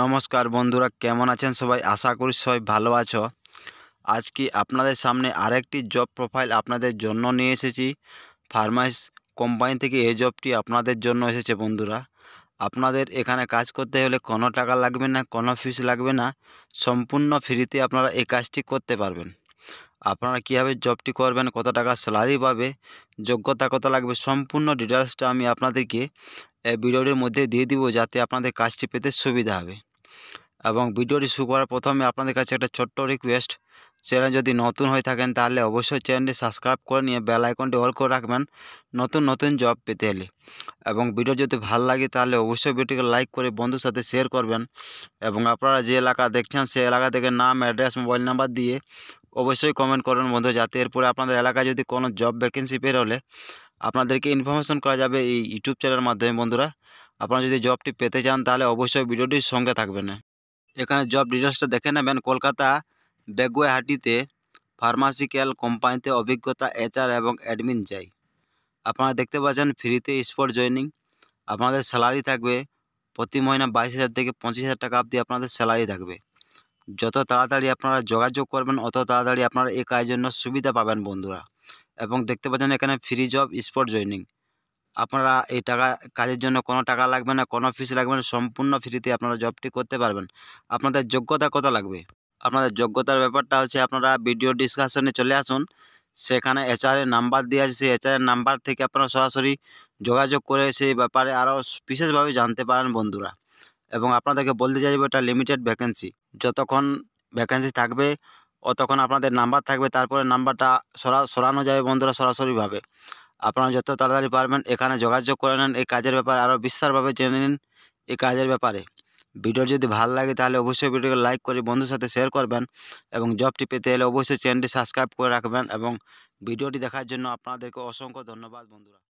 নমস্কার বন্ধুরা কেমন আছেন সবাই আশা করি সবাই ভালো আছো আজকে আপনাদের সামনে আরেকটি জব প্রোফাইল আপনাদের জন্য নিয়ে এসেছি ফার্মাইস কোম্পানি থেকে এই জবটি আপনাদের জন্য এসেছে বন্ধুরা আপনাদের এখানে কাজ করতে হলে কোনো টাকা লাগবে না কোনো ফিস লাগবে না সম্পূর্ণ ফ্রিতে আপনারা এই কাজটি করতে পারবেন আপনারা কীভাবে জবটি করবেন কত টাকা স্যালারি পাবে যোগ্যতা কত লাগবে সম্পূর্ণ ডিটেলসটা আমি আপনাদেরকে ভিডিওটির মধ্যে দিয়ে দিব যাতে আপনাদের কাজটি পেতে সুবিধা হবে এবং ভিডিওটি শুরু করার প্রথমে আপনাদের কাছে একটা ছোট্ট রিকোয়েস্ট চ্যানেল যদি নতুন হয়ে থাকেন তাহলে অবশ্যই চ্যানেলটি সাবস্ক্রাইব করে নিয়ে বেল আইকনটি অল করে রাখবেন নতুন নতুন জব পেতে হলে এবং ভিডিও যদি ভালো লাগে তাহলে অবশ্যই ভিডিওটিকে লাইক করে বন্ধুর সাথে শেয়ার করবেন এবং আপনারা যে এলাকা দেখছেন সেই এলাকা থেকে নাম অ্যাড্রেস মোবাইল নাম্বার দিয়ে অবশ্যই কমেন্ট করবেন বন্ধু যাতে এরপরে আপনাদের এলাকায় যদি কোনো জব ভ্যাকেন্সি বের হলে আপনাদেরকে ইনফরমেশন করা যাবে এই ইউটিউব চ্যানেলের মাধ্যমে বন্ধুরা আপনারা যদি জবটি পেতে চান তাহলে অবশ্যই ভিডিওটির সঙ্গে থাকবেন এখানে জব ডিটেলসটা দেখে নেবেন কলকাতা বেগুয়াহাটিতে ফার্মাসিক্যাল কোম্পানিতে অভিজ্ঞতা এচআর এবং অ্যাডমিন চাই আপনারা দেখতে পাচ্ছেন ফ্রিতে স্পট জয়নিং আপনাদের স্যালারি থাকবে প্রতি মহিনা বাইশ হাজার থেকে পঁচিশ হাজার টাকা অবধি আপনাদের স্যালারি থাকবে যত তাড়াতাড়ি আপনারা যোগাযোগ করবেন অত তাড়াতাড়ি আপনারা এই কাজের জন্য সুবিধা পাবেন বন্ধুরা এবং দেখতে পাচ্ছেন এখানে ফ্রি জব স্পট জয়নিং আপনারা এই টাকা কাজের জন্য কোনো টাকা লাগবে না কোনো ফিস লাগবে না সম্পূর্ণ ফ্রিতে আপনারা জবটি করতে পারবেন আপনাদের যোগ্যতা কত লাগবে আপনাদের যোগ্যতার ব্যাপারটা হচ্ছে আপনারা ভিডিও ডিসকাশনে চলে আসুন সেখানে এর নাম্বার দেওয়া আছে সেই এর নাম্বার থেকে আপনারা সরাসরি যোগাযোগ করে সেই ব্যাপারে আরও বিশেষভাবে জানতে পারেন বন্ধুরা এবং আপনাদেরকে বলতে চাইব এটা লিমিটেড ভ্যাকেন্সি যতক্ষণ ভ্যাকেন্সি থাকবে অতক্ষণ আপনাদের নাম্বার থাকবে তারপরে নাম্বারটা সরা সরানো যাবে বন্ধুরা সরাসরিভাবে আপনারা যত তাড়াতাড়ি পারবেন এখানে যোগাযোগ করে নেন এই কাজের ব্যাপারে আরও বিস্তারভাবে জেনে নিন এই কাজের ব্যাপারে ভিডিও যদি ভালো লাগে তাহলে অবশ্যই ভিডিওকে লাইক করে বন্ধুর সাথে শেয়ার করবেন এবং জবটি পেতে এলে অবশ্যই চ্যানেলটি সাবস্ক্রাইব করে রাখবেন এবং ভিডিওটি দেখার জন্য আপনাদেরকে অসংখ্য ধন্যবাদ বন্ধুরা